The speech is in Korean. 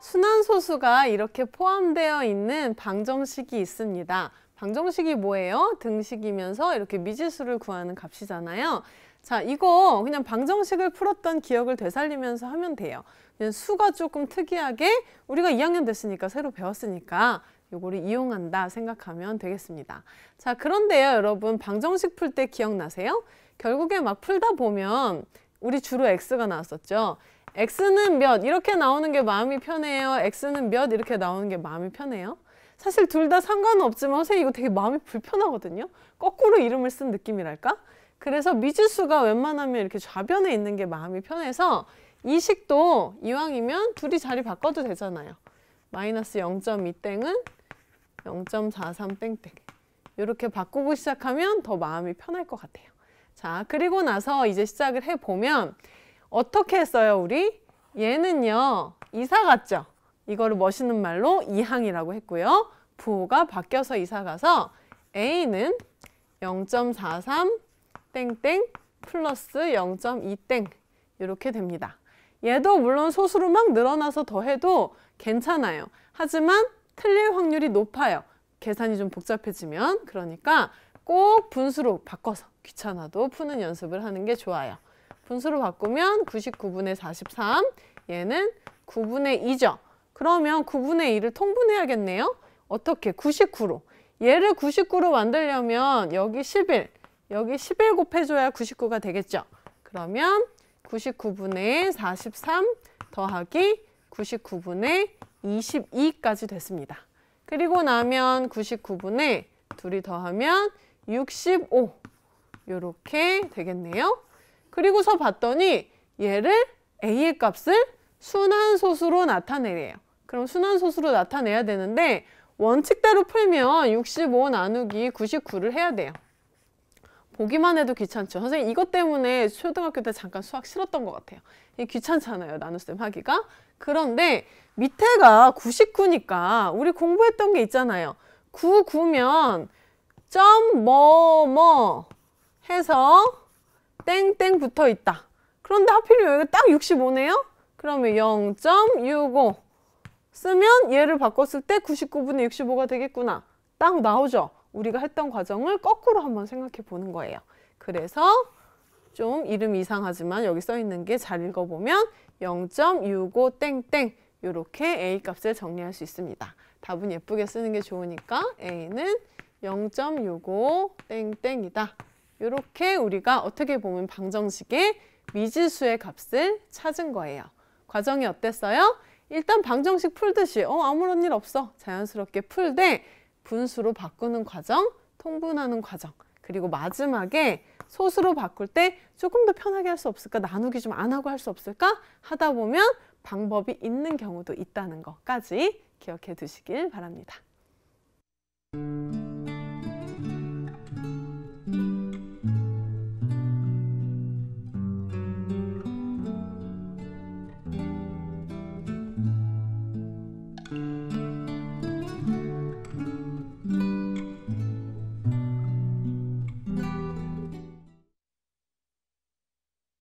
순환소수가 이렇게 포함되어 있는 방정식이 있습니다. 방정식이 뭐예요? 등식이면서 이렇게 미지수를 구하는 값이잖아요. 자, 이거 그냥 방정식을 풀었던 기억을 되살리면서 하면 돼요. 그냥 수가 조금 특이하게 우리가 2학년 됐으니까 새로 배웠으니까 요거를 이용한다 생각하면 되겠습니다. 자, 그런데요, 여러분 방정식 풀 때 기억나세요? 결국에 막 풀다 보면 우리 주로 x가 나왔었죠. x는 몇 이렇게 나오는 게 마음이 편해요. x는 몇 이렇게 나오는 게 마음이 편해요. 사실 둘 다상관 없지만 선생님 이거 되게 마음이 불편하거든요. 거꾸로 이름을 쓴 느낌이랄까? 그래서 미지수가 웬만하면 이렇게 좌변에 있는 게 마음이 편해서 이 식도 이왕이면 둘이 자리 바꿔도 되잖아요. 마이너스 0.2땡은 0.43땡땡 이렇게 바꾸고 시작하면 더 마음이 편할 것 같아요. 자 그리고 나서 이제 시작을 해보면 어떻게 했어요 우리? 얘는요 이사 갔죠. 이거를 멋있는 말로 이항이라고 했고요. 부호가 바뀌어서 이사 가서 A는 0.43 땡땡 플러스 0.2땡 이렇게 됩니다. 얘도 물론 소수로 막 늘어나서 더해도 괜찮아요. 하지만 틀릴 확률이 높아요. 계산이 좀 복잡해지면 그러니까 꼭 분수로 바꿔서 귀찮아도 푸는 연습을 하는 게 좋아요. 분수로 바꾸면 99분의 43, 얘는 9분의 2죠. 그러면 9분의 2를 통분해야겠네요. 어떻게? 99로. 얘를 99로 만들려면 여기 11, 여기 11 곱해줘야 99가 되겠죠. 그러면 99분의 43 더하기 99분의 22까지 됐습니다. 그리고 나면 99분의 둘이 더하면 65 이렇게 되겠네요. 그리고서 봤더니 얘를 A의 값을 순환소수로 나타내래요. 그럼 순환소수로 나타내야 되는데 원칙대로 풀면 65 나누기 99를 해야 돼요. 보기만 해도 귀찮죠. 선생님 이것 때문에 초등학교 때 잠깐 수학 싫었던 것 같아요. 귀찮잖아요. 나눗셈 하기가. 그런데 밑에가 99니까 우리 공부했던 게 있잖아요. 99면 점 뭐뭐 뭐 해서 땡땡 붙어 있다. 그런데 하필이면 여기가 딱 65네요? 그러면 0.65 쓰면 얘를 바꿨을 때 99분의 65가 되겠구나. 딱 나오죠? 우리가 했던 과정을 거꾸로 한번 생각해 보는 거예요. 그래서 좀 이름 이상하지만 여기 써 있는 게 잘 읽어보면 0.65 땡땡 이렇게 A 값을 정리할 수 있습니다. 답은 예쁘게 쓰는 게 좋으니까 A는 0.65 땡땡이다. 이렇게 우리가 어떻게 보면 방정식의 미지수의 값을 찾은 거예요. 과정이 어땠어요? 일단 방정식 풀듯이 어 아무런 일 없어 자연스럽게 풀되 분수로 바꾸는 과정, 통분하는 과정 그리고 마지막에 소수로 바꿀 때 조금 더 편하게 할 수 없을까? 나누기 좀 안 하고 할 수 없을까? 하다 보면 방법이 있는 경우도 있다는 것까지 기억해 두시길 바랍니다.